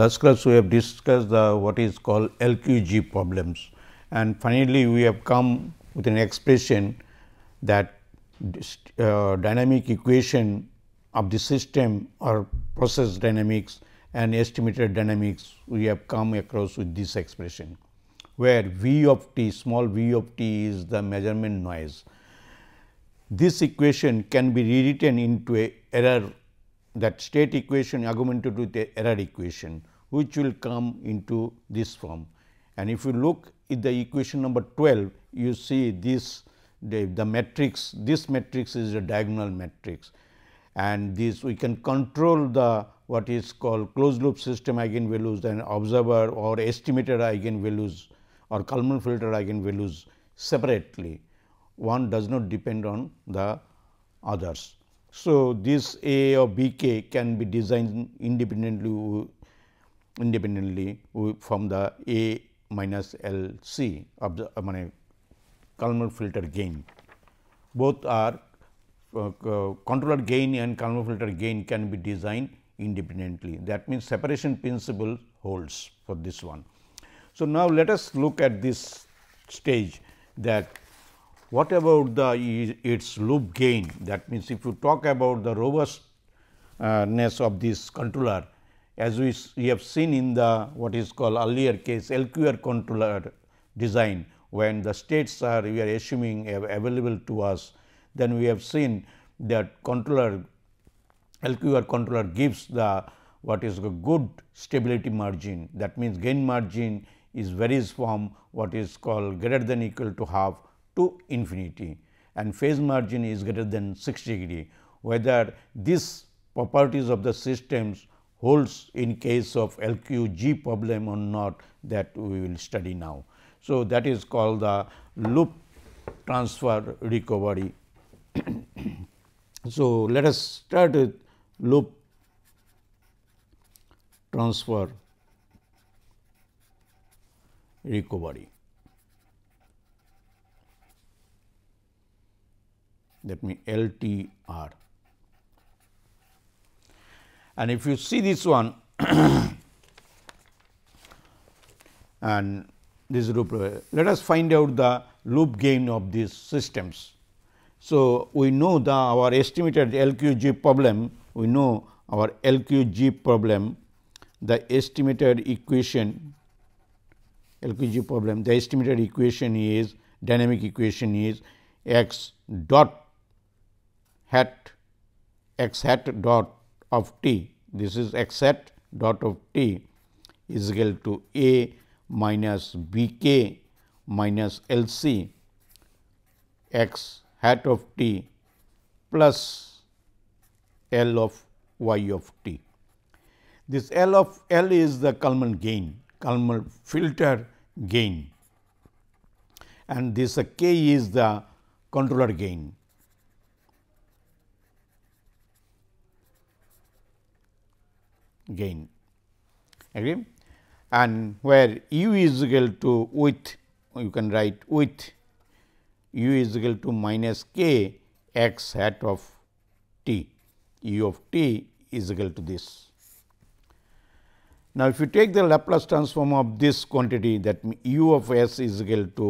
Last class we have discussed the what is called LQG problems and finally, we have come with an expression that uh, dynamic equation of the system or process dynamics and estimated dynamics we have come across with this expression where V of t small v of t is the measurement noise. This equation can be rewritten into a error that state equation augmented with the error equation which will come into this form. And if you look at the equation number 12, you see this the, the matrix, this matrix is a diagonal matrix and this we can control the what is called closed loop system eigenvalues and observer or estimated eigenvalues or Kalman filter eigenvalues separately. One does not depend on the others. So, this A or B k can be designed independently independently from the A minus L C of the I mean, Kalman filter gain. Both are uh, controller gain and Kalman filter gain can be designed independently. That means, separation principle holds for this one. So, now let us look at this stage that what about the its loop gain that means, if you talk about the robustness uh, of this controller as we, we have seen in the what is called earlier case LQR controller design when the states are we are assuming available to us then we have seen that controller LQR controller gives the what is a good stability margin that means gain margin is varies from what is called greater than equal to half to infinity and phase margin is greater than 6 degree. Whether these properties of the systems holds in case of LQG problem or not that we will study now. So, that is called the loop transfer recovery. so, let us start with loop transfer recovery. Let me LTR. And if you see this one and this loop, let us find out the loop gain of these systems. So, we know the our estimated LQG problem, we know our LQG problem, the estimated equation LQG problem, the estimated equation is dynamic equation is x dot hat x hat dot of t. This is x hat dot of t is equal to a minus b k minus L c x hat of t plus L of y of t. This L of L is the Kalman gain, Kalman filter gain and this k is the controller gain. gain agree and where u is equal to width, you can write width. u is equal to minus k x hat of t u of t is equal to this. Now, if you take the Laplace transform of this quantity that u of s is equal to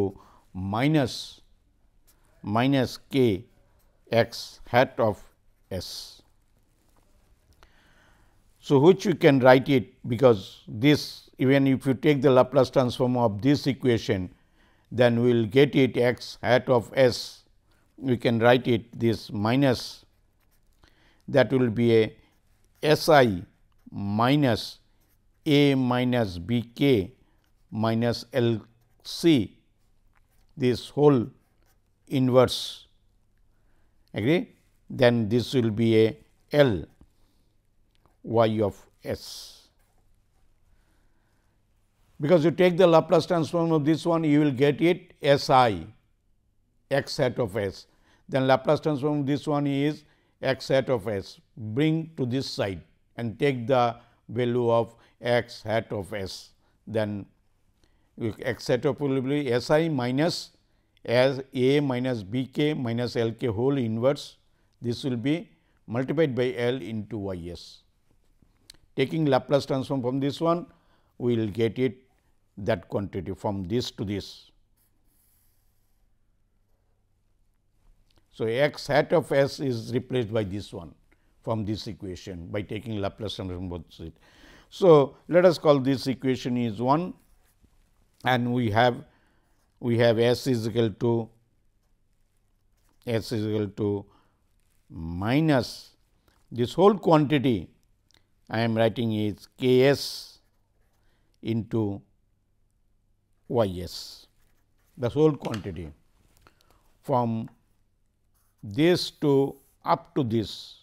minus minus k x hat of s. So, which you can write it because this even if you take the Laplace transform of this equation then we will get it x hat of s we can write it this minus that will be a s i minus a minus b k minus l c this whole inverse agree then this will be a l y of s. Because you take the Laplace transform of this one, you will get it s i x hat of s. Then Laplace transform of this one is x hat of s. Bring to this side and take the value of x hat of s. Then x hat of will be s i minus as a minus b k minus l k whole inverse. This will be multiplied by l into y s taking Laplace transform from this one, we will get it that quantity from this to this. So, x hat of s is replaced by this one from this equation by taking Laplace transform both it. So, let us call this equation is 1 and we have we have s is equal to s is equal to minus this whole quantity I am writing is K s into Y s, the whole quantity from this to up to this,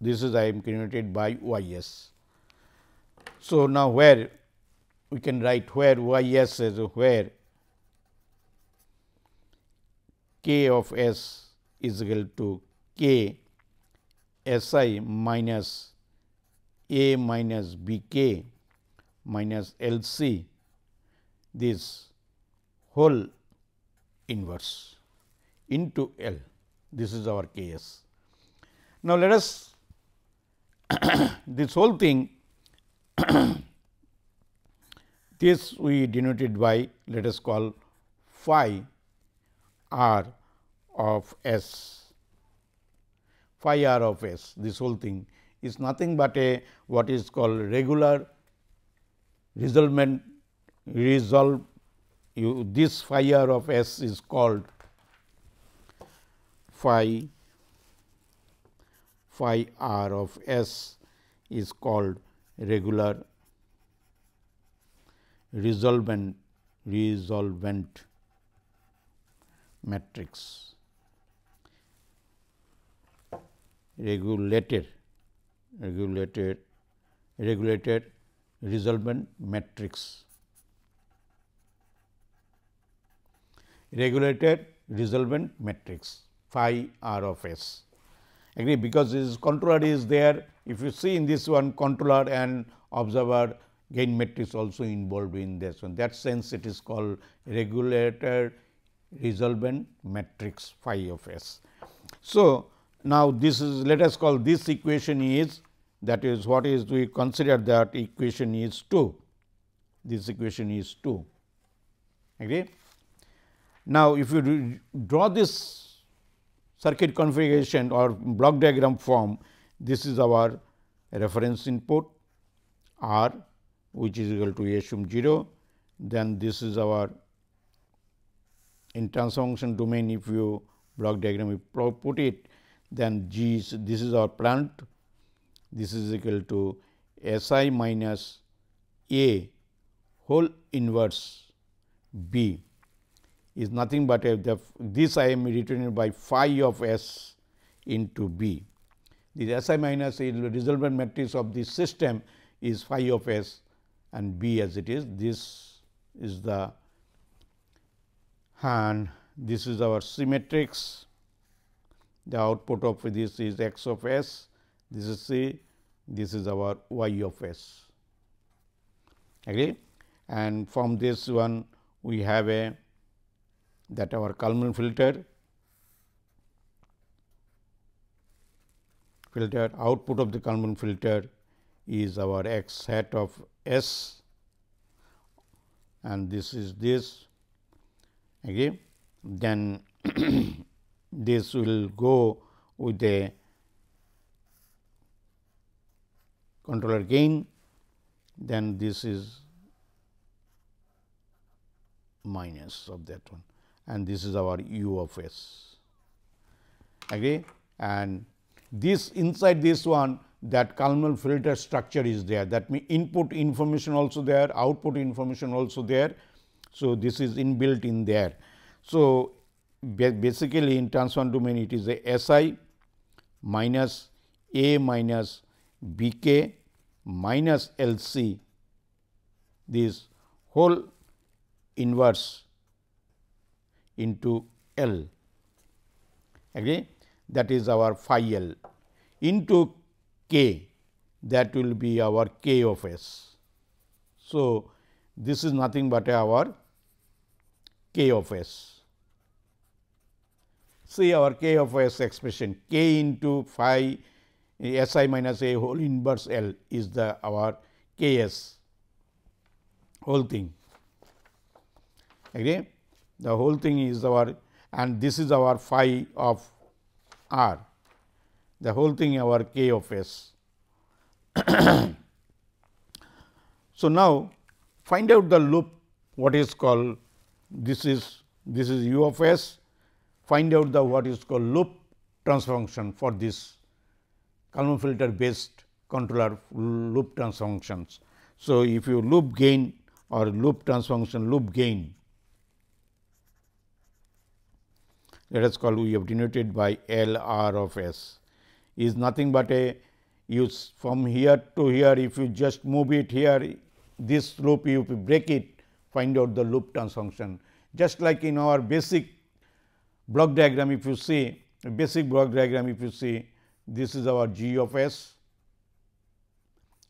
this is I am denoted by Y s. So, now where we can write where Y s is where K of s is equal to K s i minus a minus B k minus L c this whole inverse into L. This is our K s. Now, let us this whole thing this we denoted by let us call phi r of s phi r of s this whole thing is nothing but a what is called regular resolvement resolve you this phi r of s is called phi phi r of s is called regular resolvent resolvent matrix Regulator regulated regulated resultant matrix. Regulated resolvent matrix phi r of s. Agree because this controller is there. If you see in this one controller and observer gain matrix also involved in this one. That sense it is called regulated resolvent matrix phi of s. So, now, this is let us call this equation is that is what is we consider that equation is 2. This equation is 2. Agree? Now, if you draw this circuit configuration or block diagram form, this is our reference input R which is equal to assume 0. Then this is our in transformation domain if you block diagram you put it then G is this is our plant, this is equal to S i minus A whole inverse B is nothing but a, this I am written by phi of S into B. This S i minus A resultant matrix of this system is phi of S and B as it is. This is the and this is our symmetrics the output of this is x of s, this is c, this is our y of s. Agree? And from this one we have a that our Kalman filter filter output of the Kalman filter is our x hat of s and this is this again then this will go with a controller gain, then this is minus of that one and this is our u of s. Agree? And this inside this one that Kalman filter structure is there that means input information also there, output information also there. So, this is inbuilt in there. So, basically in transfer domain it is a SI minus A minus BK minus LC this whole inverse into L agree that is our phi L into K that will be our K of S. So, this is nothing but our K of S. See our k of s expression k into phi s i minus a whole inverse l is the our k s whole thing. Agree? The whole thing is our and this is our phi of r. The whole thing our k of s. so now find out the loop what is called this is this is u of s find out the what is called loop transformation for this Kalman filter based controller loop transformations. So, if you loop gain or loop transformation loop gain let us call we have denoted by L R of S is nothing but a use from here to here if you just move it here this loop if you break it find out the loop transformation just like in our basic block diagram if you see basic block diagram if you see this is our g of s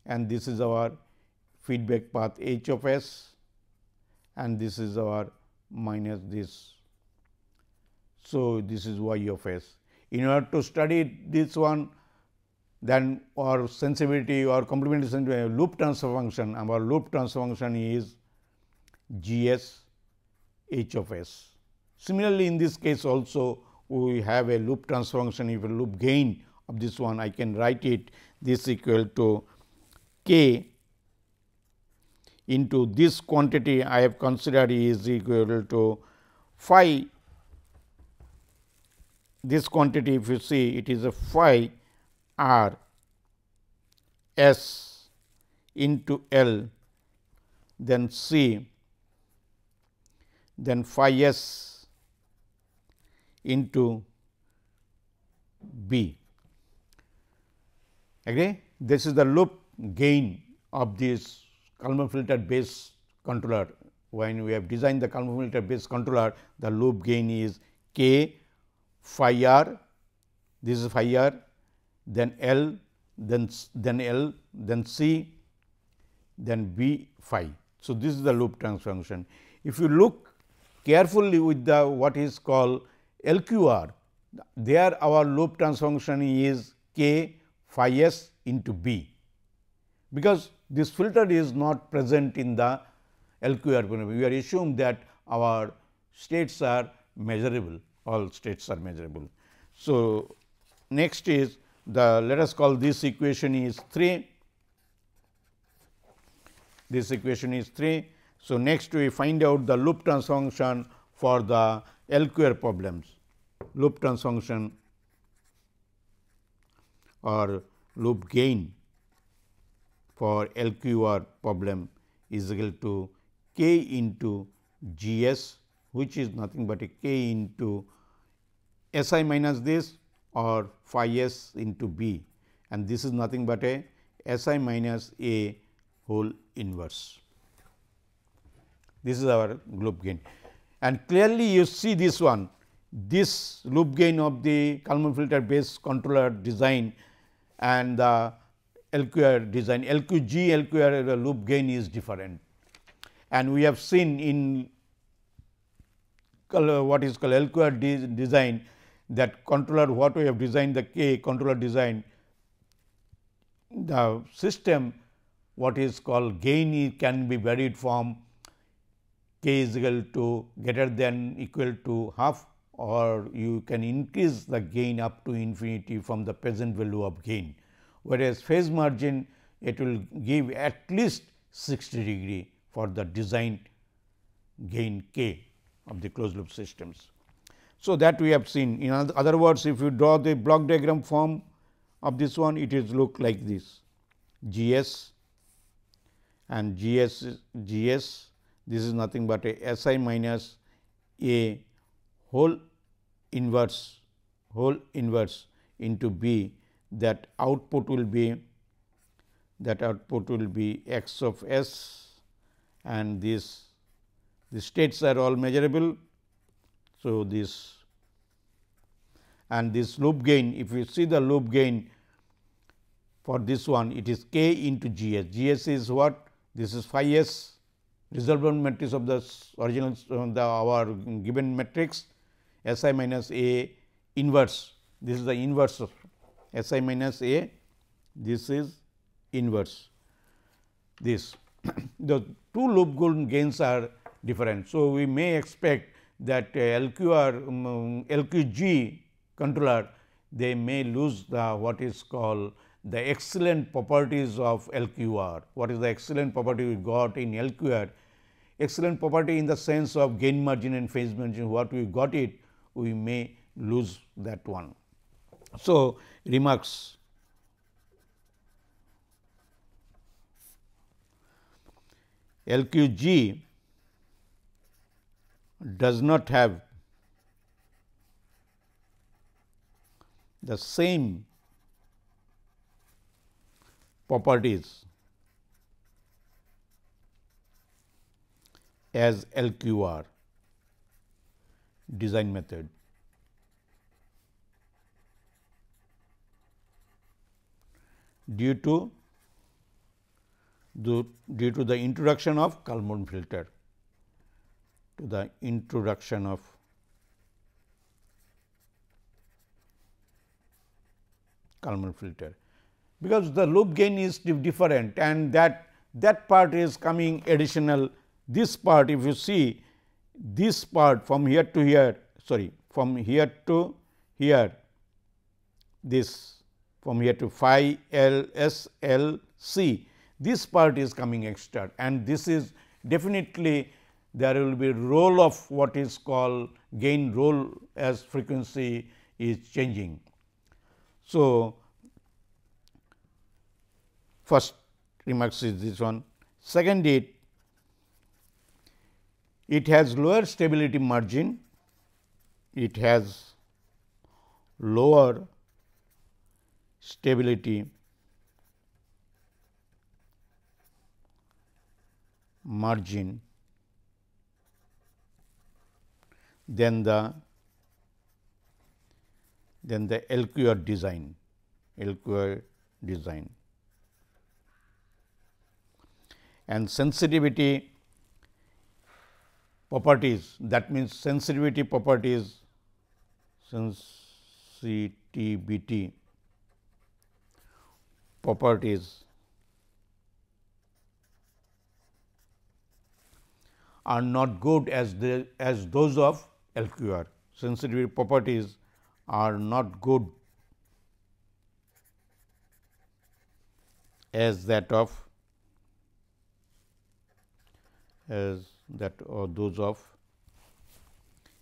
and this is our feedback path h of s and this is our minus this. So, this is y of s. In order to study this one then our sensitivity or complementary sensitivity loop transfer function our loop transfer function is g s h of s. Similarly, in this case also we have a loop transformation if a loop gain of this one I can write it this equal to k into this quantity I have considered is equal to phi this quantity if you see it is a phi r s into L then c then phi s into B. Agree? This is the loop gain of this Kalman filter based controller. When we have designed the Kalman filter based controller, the loop gain is k phi r, this is phi r, then L, then, then L, then C, then B phi. So, this is the loop transfer function. If you look carefully with the what is called LQR, there our loop transformation is k phi s into b, because this filter is not present in the LQR polynomial. We are assumed that our states are measurable, all states are measurable. So, next is the let us call this equation is 3, this equation is 3. So, next we find out the loop transformation for the LQR problems, loop trans function or loop gain for LQR problem is equal to k into G s which is nothing but a k into S i minus this or phi s into b and this is nothing but a S i minus a whole inverse. This is our loop gain and clearly you see this one this loop gain of the Kalman filter based controller design and the LQR design LQG LQR loop gain is different. And we have seen in what is called LQR design that controller what we have designed the K controller design the system what is called gain can be varied from k is equal to greater than equal to half or you can increase the gain up to infinity from the present value of gain. Whereas, phase margin it will give at least 60 degree for the design gain k of the closed loop systems. So, that we have seen in other words if you draw the block diagram form of this one it is look like this G s and G s G s this is nothing but a S i minus a whole inverse whole inverse into b that output will be that output will be x of s and this the states are all measurable. So, this and this loop gain if you see the loop gain for this one it is k into g s. g s is what? This is phi s resolvent matrix of the original uh, the our given matrix S i minus A inverse. This is the inverse S i minus A, this is inverse this. the two loop gains are different. So, we may expect that uh, LQR, um, LQG controller they may lose the what is called the excellent properties of LQR. What is the excellent property we got in LQR? excellent property in the sense of gain margin and phase margin what we got it we may lose that one. So, remarks LQG does not have the same properties as LQR design method. due to the due to the introduction of Kalman filter to the introduction of Kalman filter because the loop gain is different and that that part is coming additional this part if you see this part from here to here sorry from here to here this from here to phi L S L C this part is coming extra and this is definitely there will be role of what is called gain role as frequency is changing. So, first remarks is this one. Second it it has lower stability margin, it has lower stability margin than the than the LQR design LQR design and sensitivity properties that means sensitivity properties sensitivity properties are not good as the as those of LQR. Sensitivity properties are not good as that of as that or those of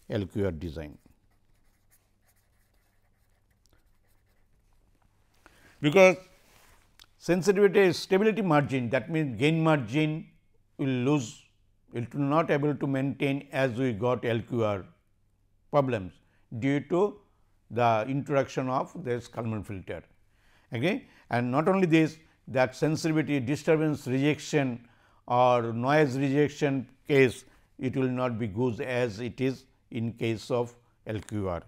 LQR design. Because sensitivity stability margin that means gain margin will lose it will not able to maintain as we got LQR problems due to the introduction of this Kalman filter. Okay? And not only this that sensitivity disturbance rejection or noise rejection case it will not be good as it is in case of LQR.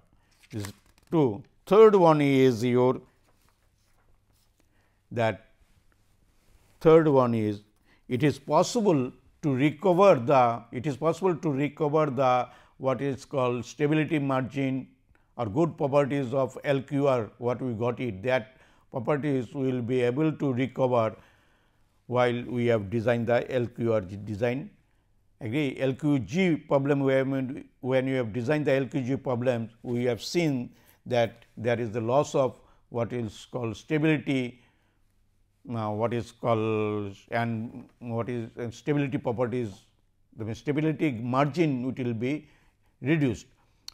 This two. Third one is your that third one is it is possible to recover the it is possible to recover the what is called stability margin or good properties of LQR what we got it that properties we will be able to recover while we have designed the LQR design agree LQG problem when, when you have designed the LQG problem, we have seen that there is the loss of what is called stability, uh, what is called and what is and stability properties, the stability margin which will be reduced.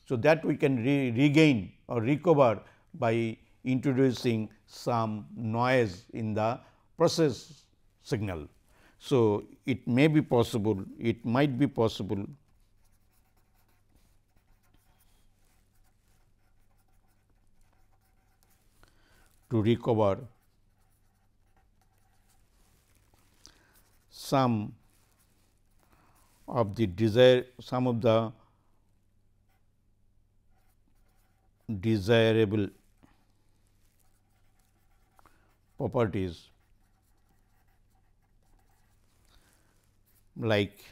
So, that we can re regain or recover by introducing some noise in the process signal. So, it may be possible, it might be possible to recover some of the desire some of the desirable properties like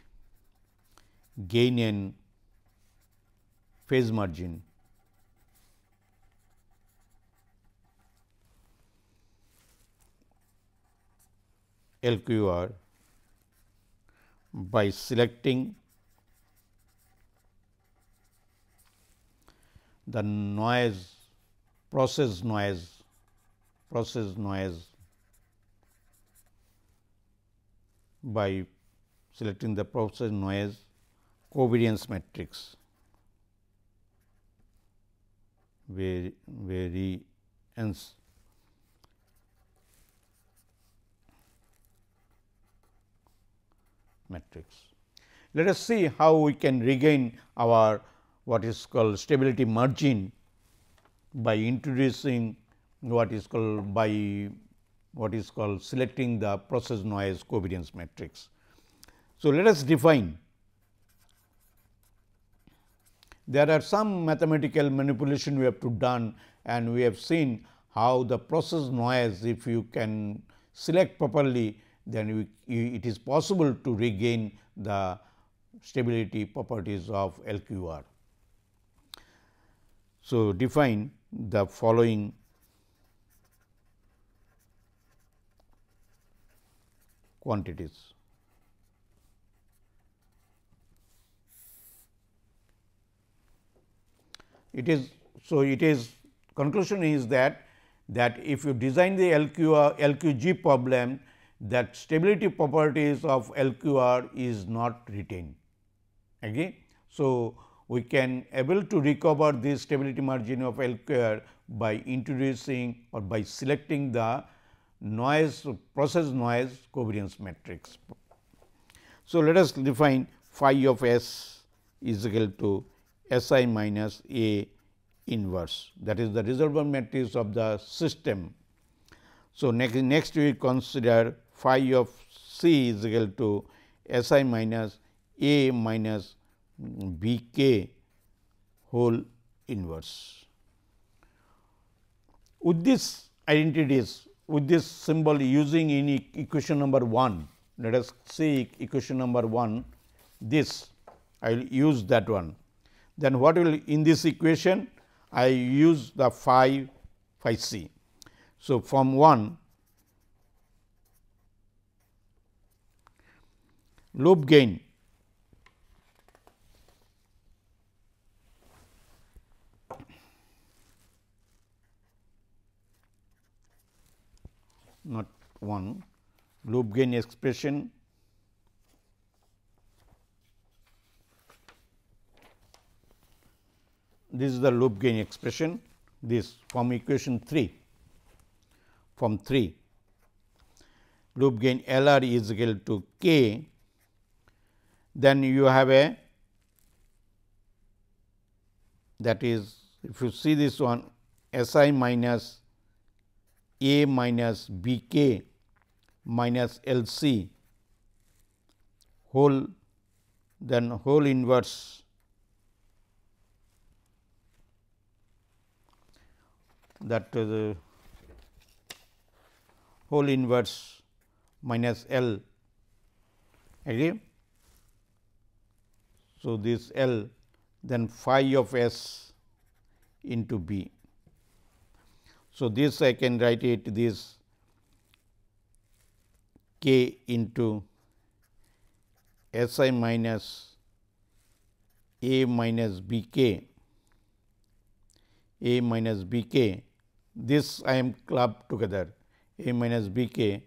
gain and phase margin. LQR by selecting the noise process noise process noise by selecting the process noise covariance matrix very variance matrix. Let us see how we can regain our what is called stability margin by introducing what is called by what is called selecting the process noise covariance matrix. So, let us define. There are some mathematical manipulation we have to done and we have seen how the process noise if you can select properly then you, it is possible to regain the stability properties of LQR. So, define the following quantities. it is so it is conclusion is that that if you design the LQR, LQG problem that stability properties of LQR is not retained. again. So, we can able to recover this stability margin of LQR by introducing or by selecting the noise process noise covariance matrix. So, let us define phi of s is equal to S i minus A inverse that is the resolvent matrix of the system. So, next, next we consider phi of C is equal to S i minus A minus B k whole inverse. With these identities with this symbol using in equation number 1 let us see equation number 1 this I will use that one then what will in this equation I use the phi phi c. So, from 1 loop gain not 1 loop gain expression this is the loop gain expression this from equation 3 from 3 loop gain L r is equal to k then you have a that is if you see this one S i minus a minus b k minus L c whole then whole inverse that uh, the whole inverse minus L agree. So, this L then phi of S into B. So, this I can write it this k into S i minus a minus b k a minus b k this I am clubbed together a minus b k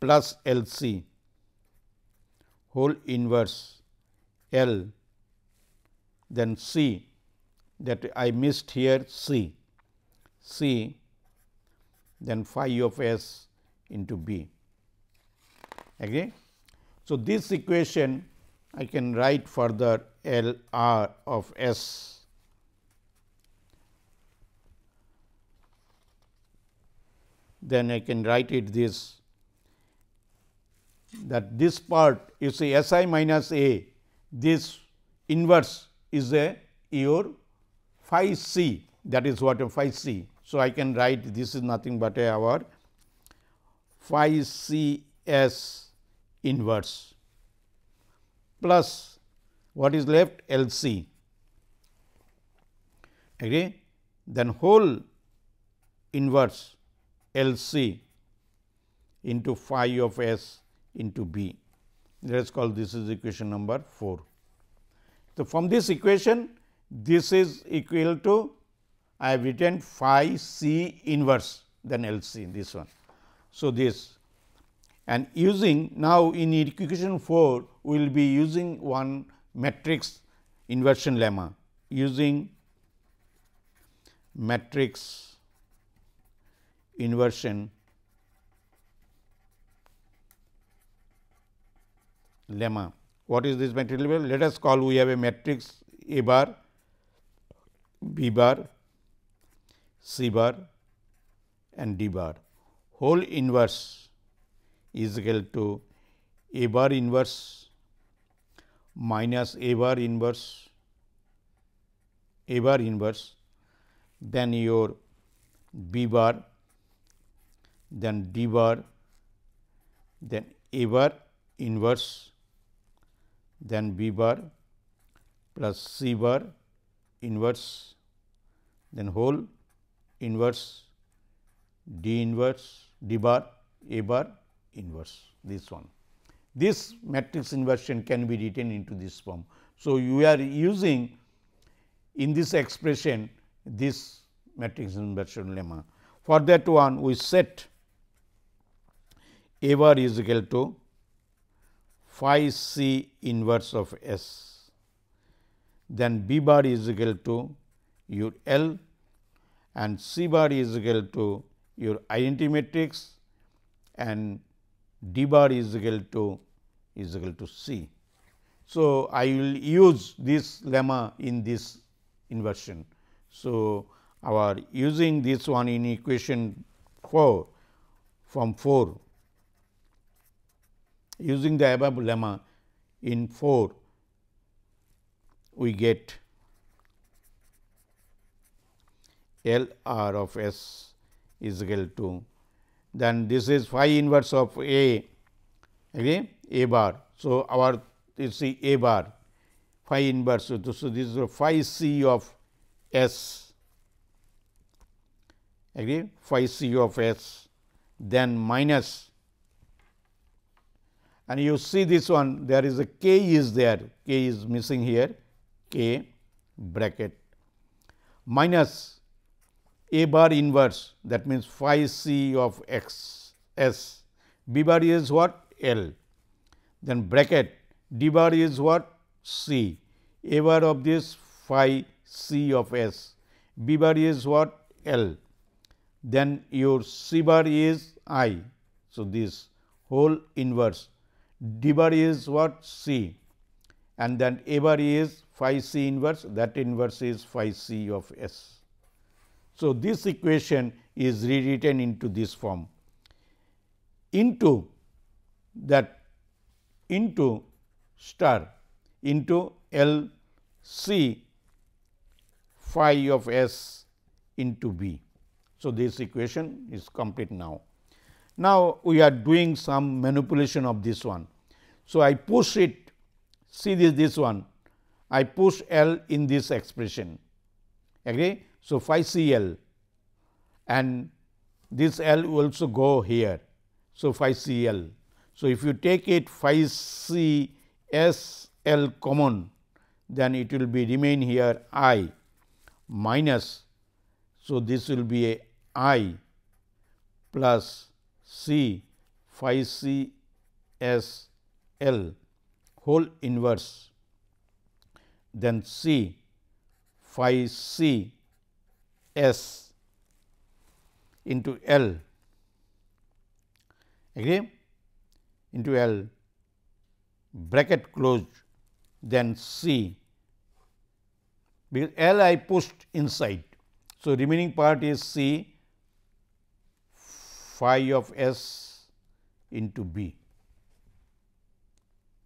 plus L c whole inverse L then c that I missed here c c then phi of s into b okay So, this equation I can write further L r of s then I can write it this that this part you see S i minus a this inverse is a your phi c that is what a phi c. So, I can write this is nothing but a our phi c s inverse plus what is left L c agree then whole inverse LC into phi of S into B. Let us call this is equation number 4. So, from this equation this is equal to I have written phi C inverse then L C this one. So, this and using now in equation 4 we will be using one matrix inversion lemma using matrix inversion lemma. What is this matrix Let us call we have a matrix A bar, B bar, C bar and D bar. Whole inverse is equal to A bar inverse minus A bar inverse, A bar inverse, then your B bar then d bar then a bar inverse then b bar plus c bar inverse then whole inverse d inverse d bar a bar inverse this one. This matrix inversion can be written into this form. So, you are using in this expression this matrix inversion lemma. For that one we set a bar is equal to phi c inverse of S. Then B bar is equal to your L and C bar is equal to your identity matrix and D bar is equal to is equal to C. So, I will use this lemma in this inversion. So, our using this one in equation 4 from 4 using the above lemma in 4 we get L r of s is equal to then this is phi inverse of a okay, a bar. So, our you see a bar phi inverse. So, this is phi c of s agree phi c of s then minus and you see this one there is a k is there k is missing here k bracket minus a bar inverse that means phi c of x s b bar is what l then bracket d bar is what c a bar of this phi c of s b bar is what l then your c bar is i. So, this whole inverse d bar is what C and then A bar is phi C inverse that inverse is phi C of S. So, this equation is rewritten into this form into that into star into L C phi of S into B. So, this equation is complete now. Now, we are doing some manipulation of this one. So, I push it see this this one I push L in this expression agree. So, phi C L and this L will also go here. So, phi C L. So, if you take it phi C S L common then it will be remain here I minus. So, this will be a I plus C phi C S L whole inverse then C phi C S into L agree into L bracket closed then C because L I pushed inside. So, remaining part is C phi of s into b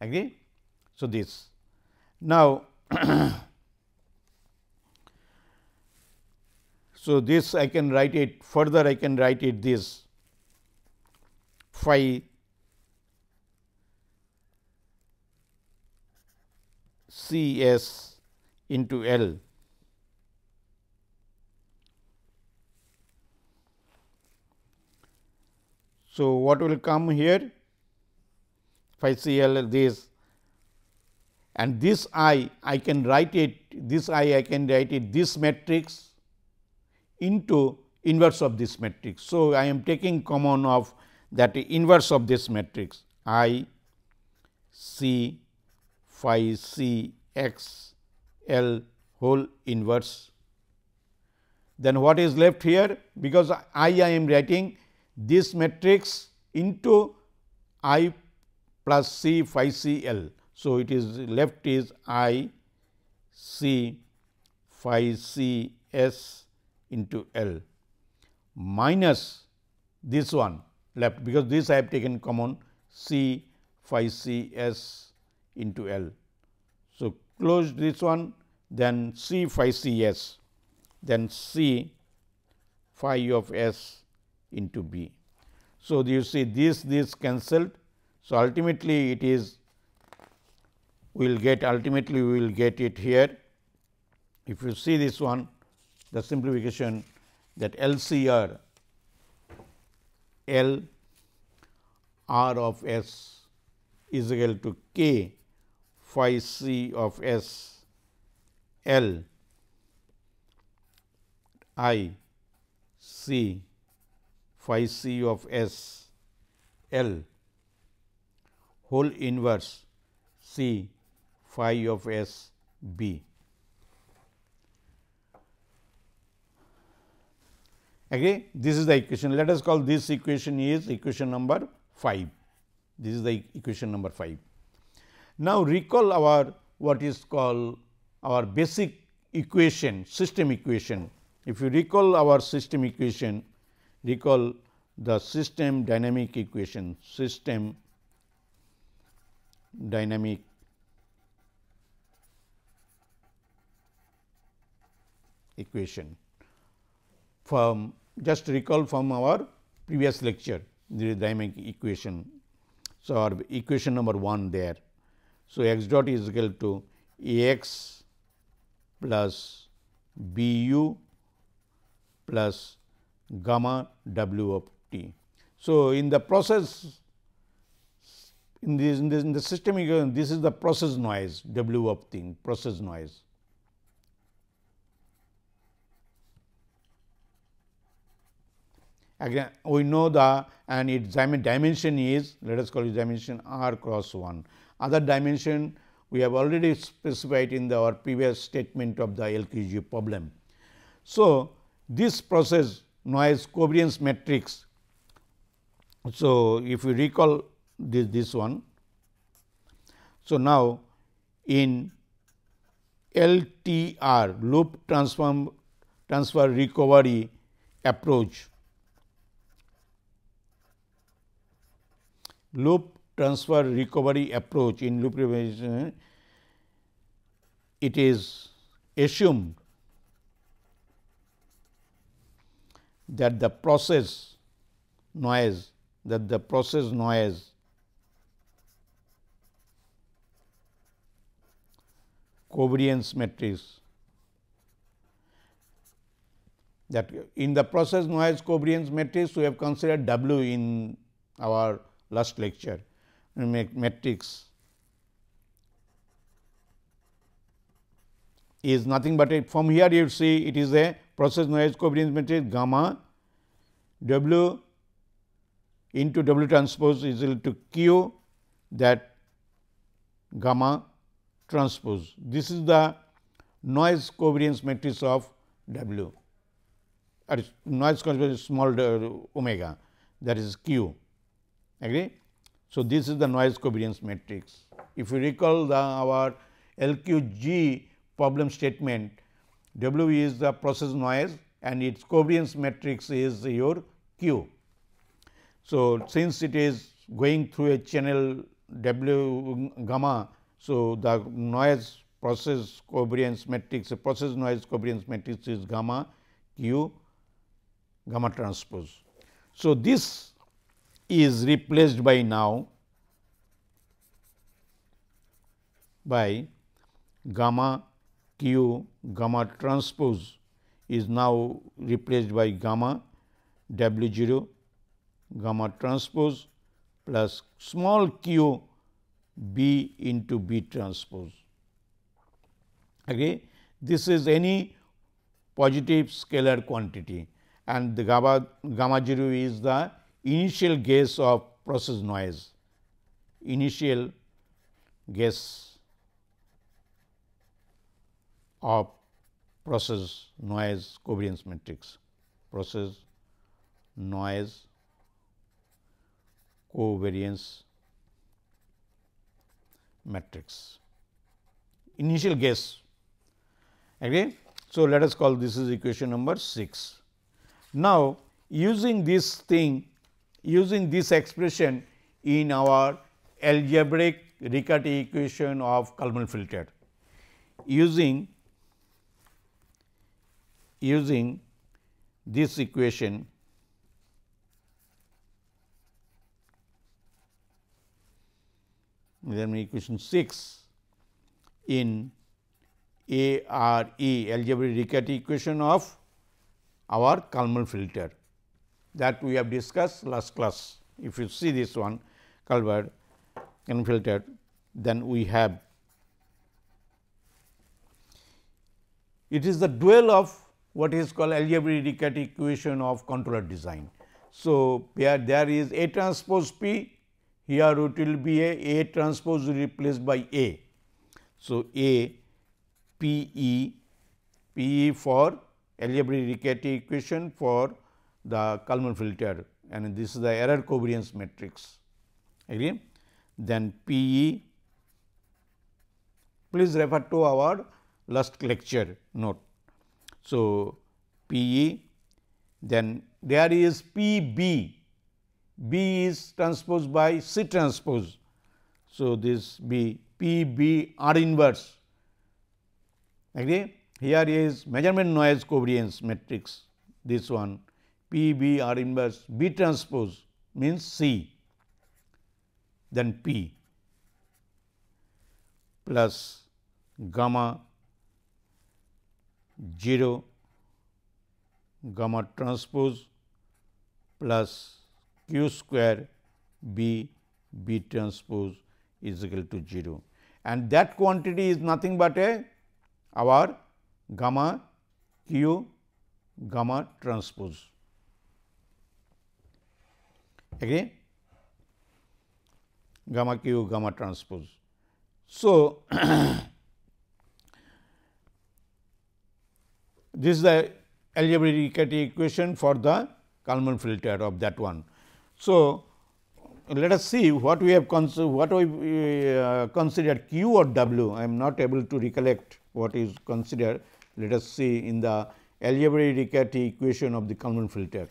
agree. So, this now so this I can write it further I can write it this phi C s into L So, what will come here? If I see this and this I, I can write it, this I, I can write it this matrix into inverse of this matrix. So, I am taking common of that inverse of this matrix I C phi C x L whole inverse. Then what is left here? Because I, I am writing this matrix into I plus C phi C L. So, it is left is I C phi C S into L minus this one left because this I have taken common C phi C S into L. So, close this one then C phi C S then C phi of S into B. So, you see this this cancelled. So, ultimately it is we will get ultimately we will get it here. If you see this one the simplification that LCR L R of S is equal to K phi C of S L I C phi c of S L whole inverse c phi of S B. Again, This is the equation. Let us call this equation is equation number 5. This is the equation number 5. Now, recall our what is called our basic equation system equation. If you recall our system equation, recall the system dynamic equation system dynamic equation from just recall from our previous lecture the dynamic equation. So, our equation number 1 there. So, x dot is equal to A x plus B u plus gamma w of t. So, in the process in this, in this in the system equation this is the process noise w of T. process noise. Again we know the and its dimension is let us call it dimension r cross 1. Other dimension we have already specified in the our previous statement of the LQG problem. So, this process noise covariance matrix. So, if you recall this, this one. So, now in LTR loop transform transfer recovery approach, loop transfer recovery approach in loop recovery, it is assumed that the process noise that the process noise covariance matrix that in the process noise covariance matrix we have considered W in our last lecture matrix is nothing but a, from here you see it is a process noise covariance matrix gamma W into W transpose is equal to Q that gamma transpose. This is the noise covariance matrix of W or noise covariance small uh, omega that is Q agree. So, this is the noise covariance matrix. If you recall the our LQG problem statement W is the process noise and its covariance matrix is your Q. So, since it is going through a channel W gamma, so the noise process covariance matrix, process noise covariance matrix is gamma Q gamma transpose. So, this is replaced by now by gamma q gamma transpose is now replaced by gamma w 0 gamma transpose plus small q b into b transpose. Okay. This is any positive scalar quantity and the gamma, gamma 0 is the initial guess of process noise, initial guess of process noise covariance matrix, process noise covariance matrix. Initial guess Again, So, let us call this is equation number 6. Now, using this thing using this expression in our algebraic Riccati equation of Kalman filter using using this equation then equation 6 in ARE algebraic Riccati equation of our Kalman filter that we have discussed last class. If you see this one Kalman filter then we have it is the dual of what is called algebraic equation of controller design. So, here there is A transpose P, here it will be A, A transpose replaced by A. So, A P E, P E for algebraic equation for the Kalman filter and this is the error covariance matrix. Agree? Then P E, please refer to our last lecture note. So, PE then there is P B, B is transposed by C transpose. So, this B P B R inverse agree here is measurement noise covariance matrix this one P B R inverse B transpose means C then P plus gamma 0 gamma transpose plus q square b b transpose is equal to 0 and that quantity is nothing but a our gamma q gamma transpose. Agree? Gamma q gamma transpose. So, this is the algebraic equation for the Kalman filter of that one. So, let us see what we have what we uh, considered q or w I am not able to recollect what is considered let us see in the algebraic equation of the Kalman filter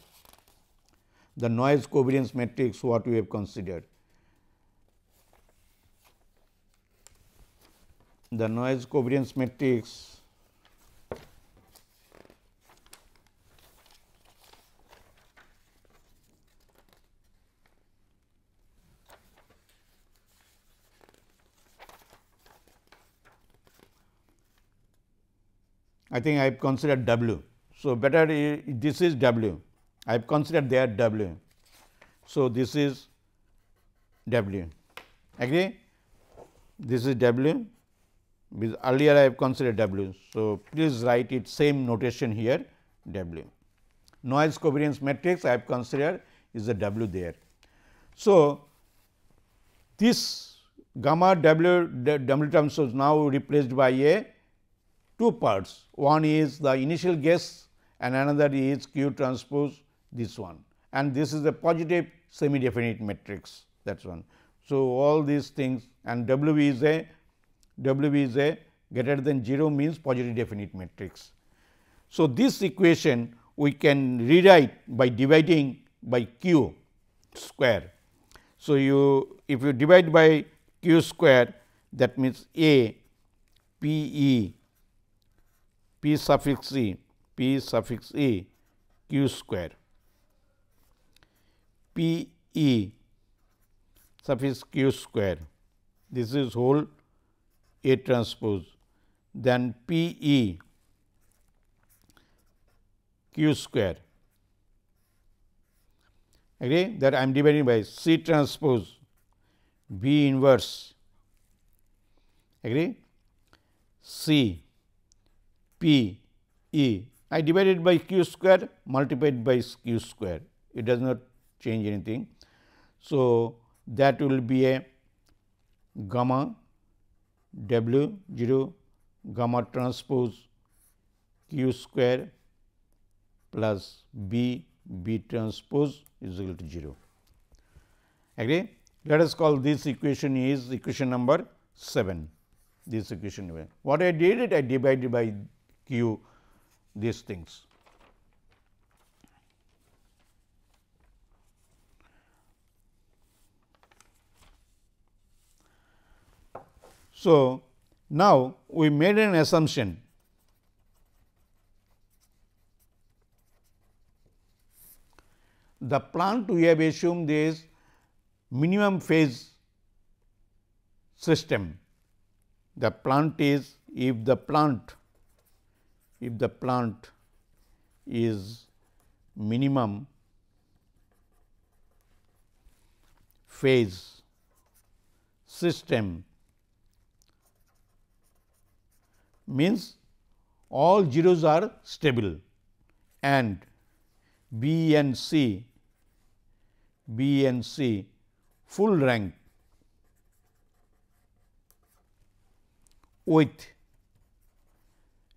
the noise covariance matrix what we have considered the noise covariance matrix I think I have considered W. So, better this is W, I have considered there W. So, this is W, agree? This is W, with earlier I have considered W. So, please write it same notation here W. Noise covariance matrix I have considered is the W there. So, this gamma W, W term is now replaced by a two parts. One is the initial guess and another is q transpose this one and this is a positive semi definite matrix That's one. So, all these things and W is a W is a greater than 0 means positive definite matrix. So, this equation we can rewrite by dividing by q square. So, you if you divide by q square that means A P E p suffix e p suffix e q square p e suffix q square this is whole a transpose then p e q square agree that I am dividing by C transpose B inverse agree C P E. I divided by q square multiplied by q square. It does not change anything. So, that will be a gamma W 0 gamma transpose q square plus B B transpose is equal to 0. Agree? Let us call this equation is equation number 7. This equation. What I did it, I divided by q these things. So, now we made an assumption the plant we have assumed is minimum phase system. The plant is if the plant if the plant is minimum phase system means all zeros are stable and B and C, B and C full rank with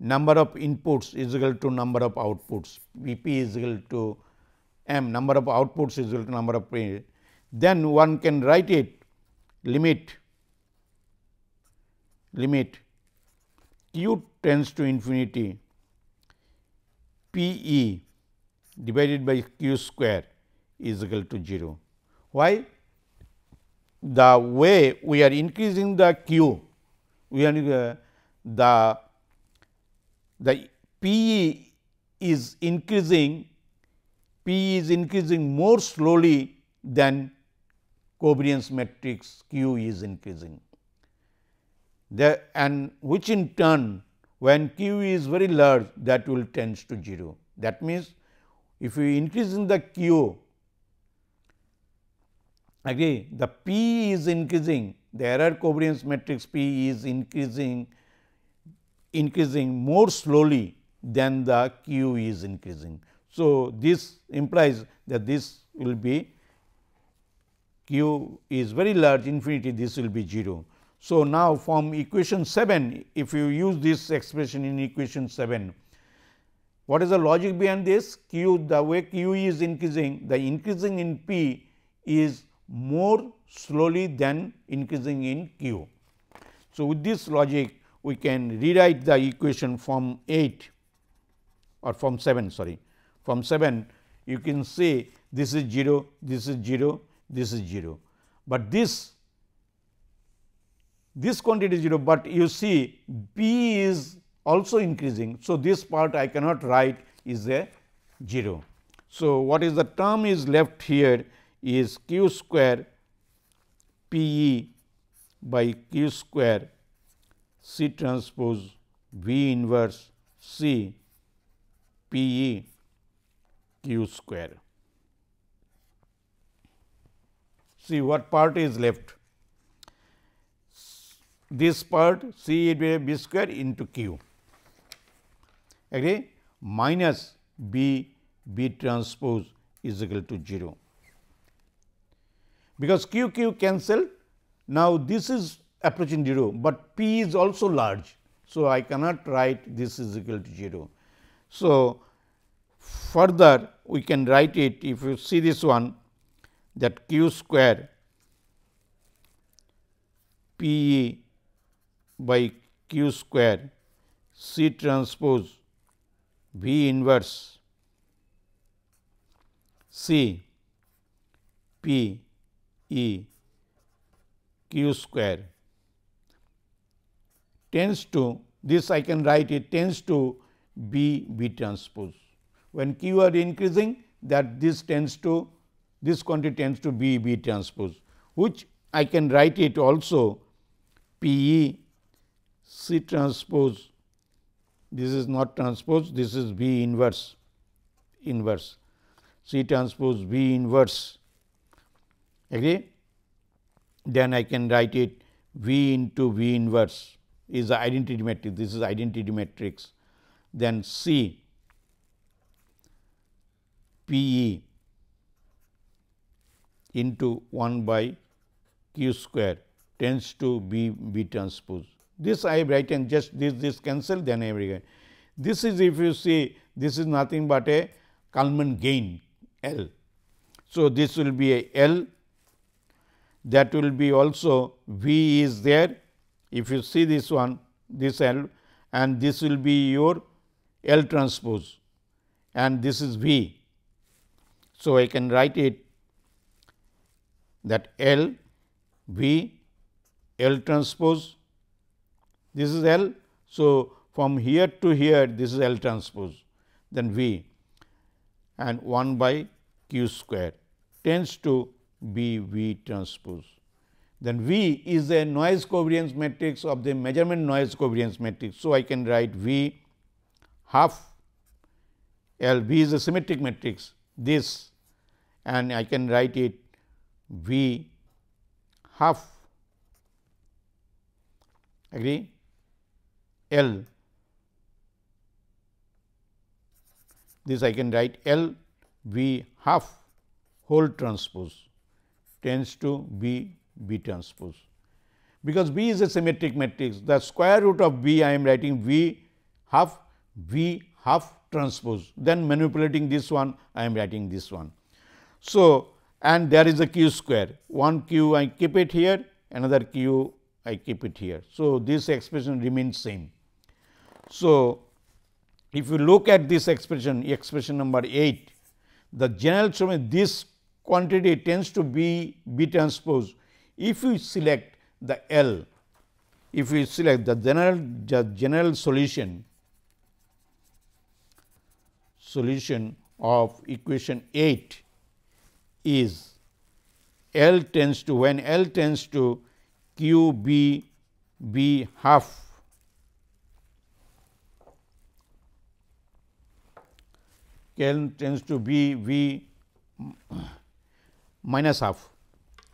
number of inputs is equal to number of outputs, V p is equal to m number of outputs is equal to number of Then one can write it limit limit q tends to infinity p e divided by q square is equal to 0. Why? The way we are increasing the q, we are uh, the the P e is increasing, P is increasing more slowly than covariance matrix Q is increasing. The, and which in turn when Q is very large that will tends to 0. That means, if you increase in the Q agree the P is increasing the error covariance matrix P is increasing increasing more slowly than the q is increasing. So, this implies that this will be q is very large infinity this will be 0. So, now from equation 7 if you use this expression in equation 7 what is the logic behind this q the way q is increasing the increasing in p is more slowly than increasing in q. So, with this logic we can rewrite the equation from 8 or from 7 sorry from 7 you can say this is 0 this is 0 this is 0 but this this quantity is 0 but you see p is also increasing so this part i cannot write is a 0 so what is the term is left here is q square p e by q square C transpose V inverse C P E Q square. See what part is left? This part C B square into Q. Agree? Minus B B transpose is equal to 0. Because Q Q cancel. Now, this is approaching 0, but p is also large. So, I cannot write this is equal to 0. So, further we can write it if you see this one that q square p e by q square c transpose v inverse c p e q square tends to this I can write it tends to B B transpose. When Q are increasing that this tends to this quantity tends to B B transpose which I can write it also P E C transpose this is not transpose this is B inverse inverse C transpose B inverse agree then I can write it V into V inverse is the identity matrix, this is identity matrix. Then C P E into 1 by q square tends to B B transpose. This I have written just this this cancel then everything. This is if you see this is nothing but a Kalman gain L. So, this will be a L that will be also V is there if you see this one, this L and this will be your L transpose and this is V. So, I can write it that L V L transpose this is L. So, from here to here this is L transpose then V and 1 by q square tends to be V transpose then V is a noise covariance matrix of the measurement noise covariance matrix. So, I can write V half L V is a symmetric matrix this and I can write it V half agree L this I can write L V half whole transpose tends to be. B transpose. Because B is a symmetric matrix, the square root of B I am writing V half V half transpose, then manipulating this one I am writing this one. So, and there is a q square, one q I keep it here, another q I keep it here. So, this expression remains same. So, if you look at this expression, expression number 8, the general summation this quantity tends to be B transpose if you select the L, if you select the general the general solution solution of equation 8 is L tends to when L tends to Q B B half L tends to be V minus half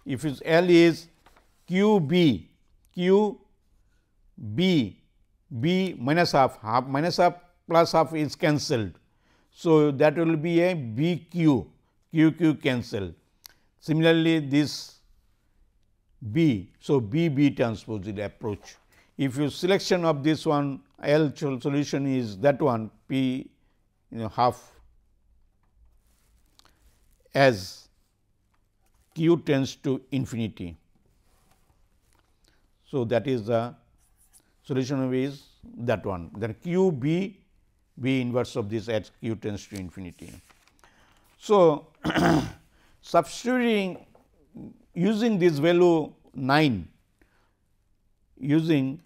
if is L is q b q b b minus half half minus half plus half is cancelled. So, that will be a b q q q cancelled. Similarly, this b. So, b b transpose approach. If your selection of this one L solution is that one p you know, half as q tends to infinity. So, that is the solution of is that one then q b b inverse of this as q tends to infinity. So, substituting using this value 9 using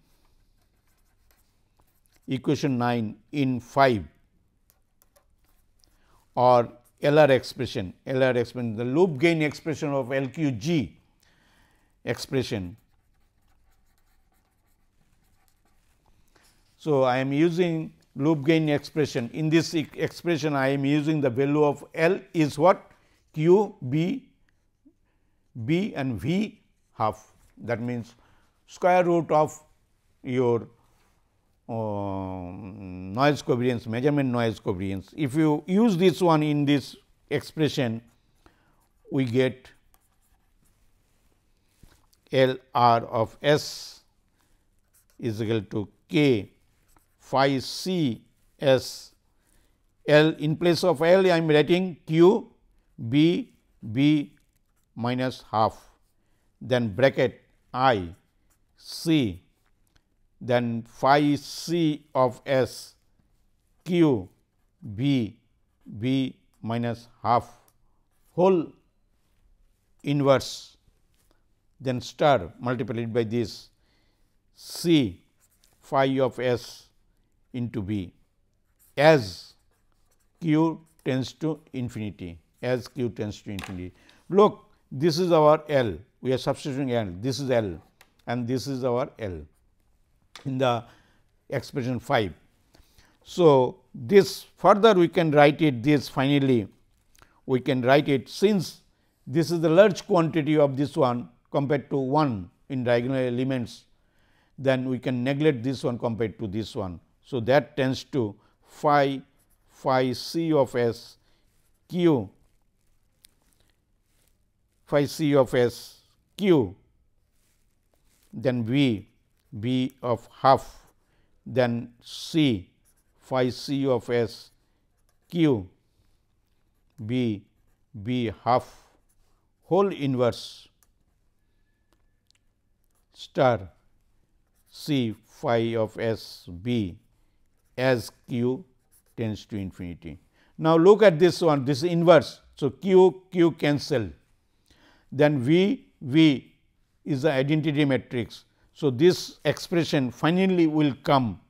equation 9 in 5 or LR expression, LR expression, the loop gain expression of LQG expression. So, I am using loop gain expression. In this e expression, I am using the value of L is what Q, B, B and V half. That means, square root of your uh, noise covariance, measurement noise covariance. If you use this one in this expression, we get L r of S is equal to K phi C S L in place of L I am writing Q B B minus half then bracket I C then phi c of s q b b minus half whole inverse then star multiplied by this c phi of s into b as q tends to infinity as q tends to infinity. Look this is our L we are substituting L this is L and this is our L in the expression 5. So, this further we can write it this finally we can write it since this is the large quantity of this one compared to 1 in diagonal elements then we can neglect this one compared to this one. So, that tends to phi phi c of s q phi c of s q then v b of half then c phi c of s q b b half whole inverse star c phi of s b as q tends to infinity. Now, look at this one this inverse. So, q q cancel then v v is the identity matrix so, this expression finally will come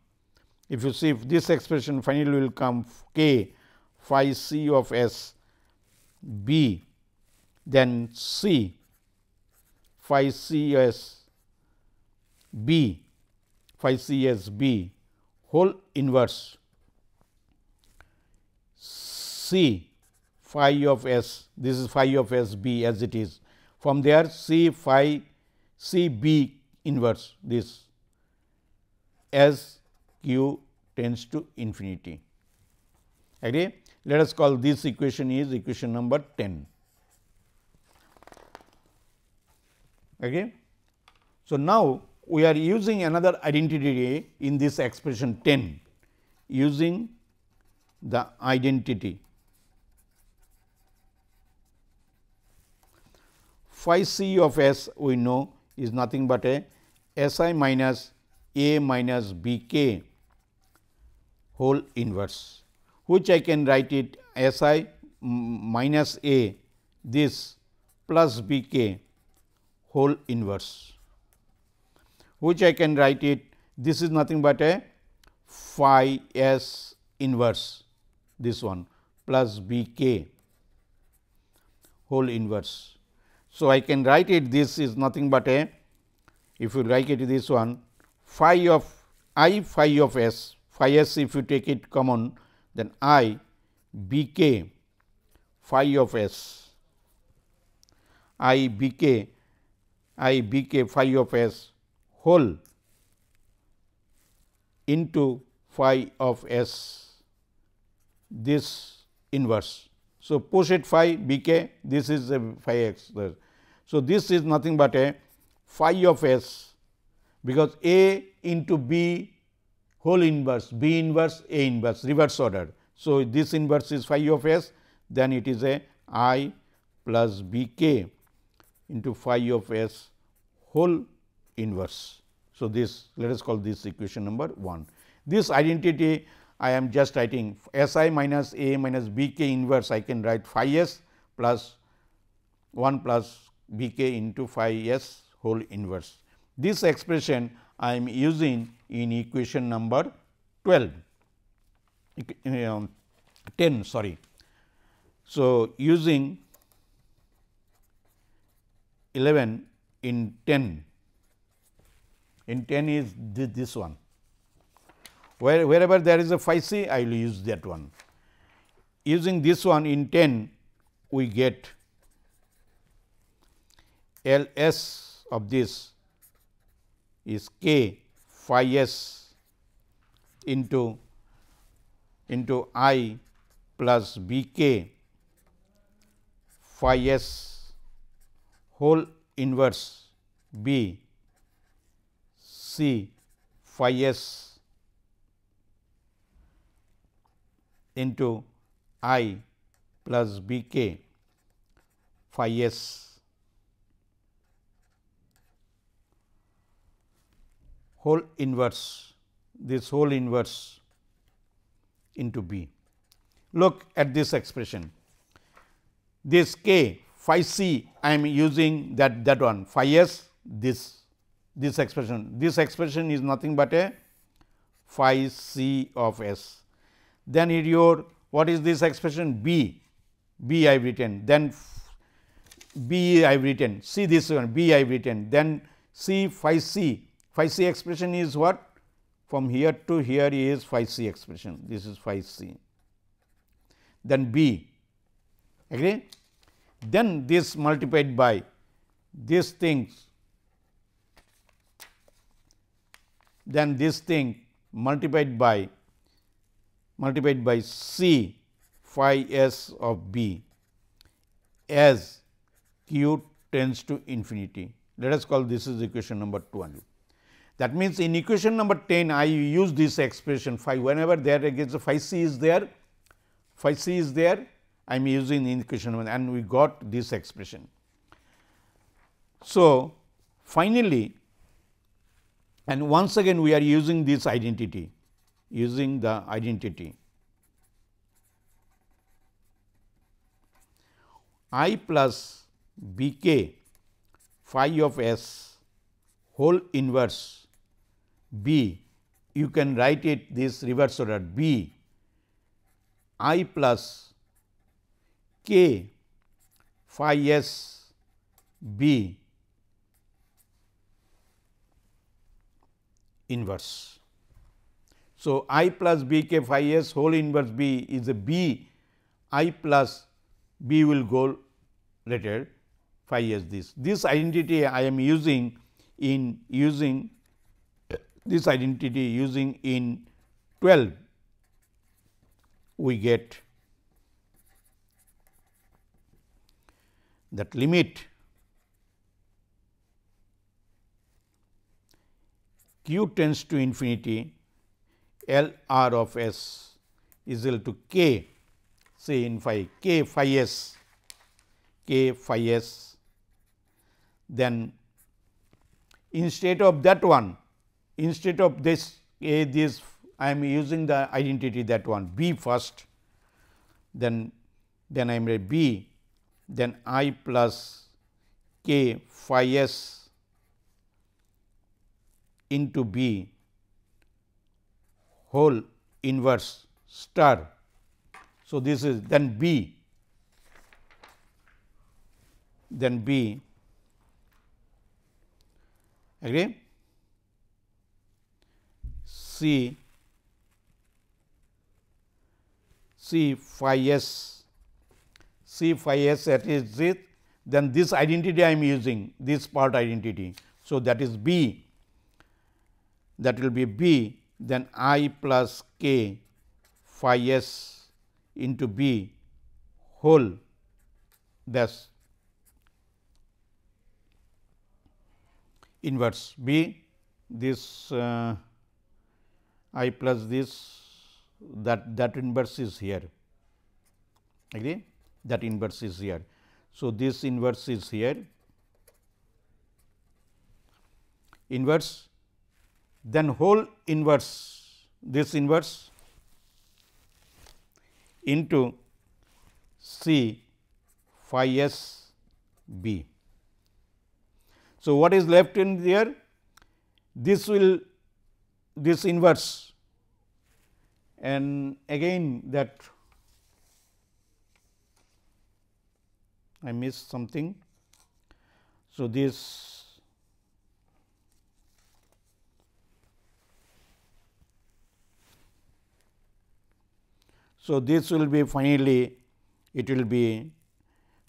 if you see if this expression finally will come k phi c of s b then c phi c s b phi c s b whole inverse c phi of s this is phi of s b as it is from there c phi c b inverse this as q tends to infinity. Agree? Let us call this equation is equation number 10. Okay, So, now we are using another identity in this expression 10 using the identity phi c of s we know is nothing but a S i minus a minus b k whole inverse, which I can write it S i minus a this plus b k whole inverse, which I can write it this is nothing but a phi s inverse this one plus b k whole inverse. So, I can write it this is nothing but a if you like it this one phi of i phi of s phi s if you take it common then i b k phi of s i b k i b k phi of s whole into phi of s this inverse. So, push it phi b k this is a phi x. So, this is nothing but a phi of s because a into b whole inverse b inverse a inverse reverse order. So, this inverse is phi of s then it is a i plus b k into phi of s whole inverse. So, this let us call this equation number 1. This identity I am just writing S i minus A minus B k inverse I can write phi s plus 1 plus B k into phi s whole inverse. This expression I am using in equation number 12, 10 sorry. So, using 11 in 10, in 10 is this, this one. Where, wherever there is a phi c, I will use that one. Using this one in 10, we get L s of this is k phi s into into i plus b k phi s whole inverse b c phi s into i plus b k phi s whole inverse, this whole inverse into B. Look at this expression. This K phi c I am using that that one phi s this this expression. This expression is nothing but a phi c of s. Then here your what is this expression b b I have written then b I have written see this one b I have written then c phi c phi c expression is what? From here to here is phi c expression, this is phi c. Then b, agree? Then this multiplied by these things, then this thing multiplied by multiplied by c phi s of b as q tends to infinity. Let us call this is equation number 200. That means, in equation number 10, I use this expression phi whenever there against phi c is there, phi c is there, I am using in equation 1 and we got this expression. So, finally, and once again we are using this identity, using the identity. i plus b k phi of s whole inverse B, you can write it this reverse order B i plus k phi s B inverse. So, i plus b k phi s whole inverse b is a b i plus b will go later phi s this. This identity I am using in using this identity using in 12 we get that limit q tends to infinity L r of s is equal to k say in phi k phi s k phi s then instead of that one instead of this A eh, this I am using the identity that one B first then then I am a B then I plus K phi S into B whole inverse star. So, this is then B then B agree C C phi s, C phi s that is z then this identity I am using, this part identity. So, that is B, that will be B, then I plus K phi s into B whole Thus inverse B, this uh, I plus this that that inverse is here agree that inverse is here. So, this inverse is here inverse then whole inverse this inverse into C phi s b. So, what is left in there? This will this inverse and again that I missed something. So, this So, this will be finally, it will be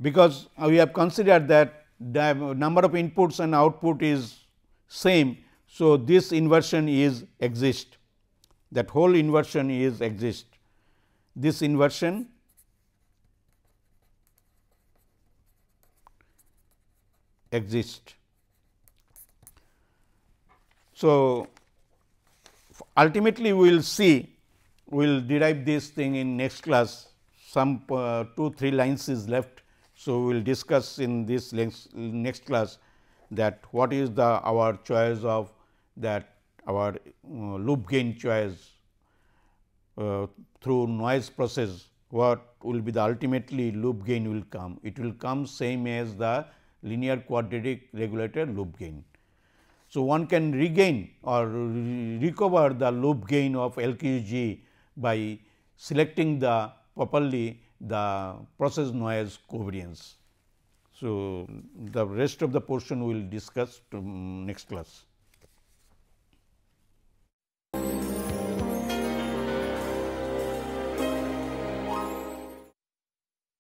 because we have considered that the number of inputs and output is same. So, this inversion is exist that whole inversion is exist. This inversion exist. So, ultimately we will see we will derive this thing in next class some uh, 2 3 lines is left. So, we will discuss in this next class that what is the our choice of that our uh, loop gain choice uh, through noise process what will be the ultimately loop gain will come. It will come same as the linear quadratic regulator loop gain. So, one can regain or re recover the loop gain of LQG by selecting the properly the process noise covariance. So, the rest of the portion we will discuss to mm, next class.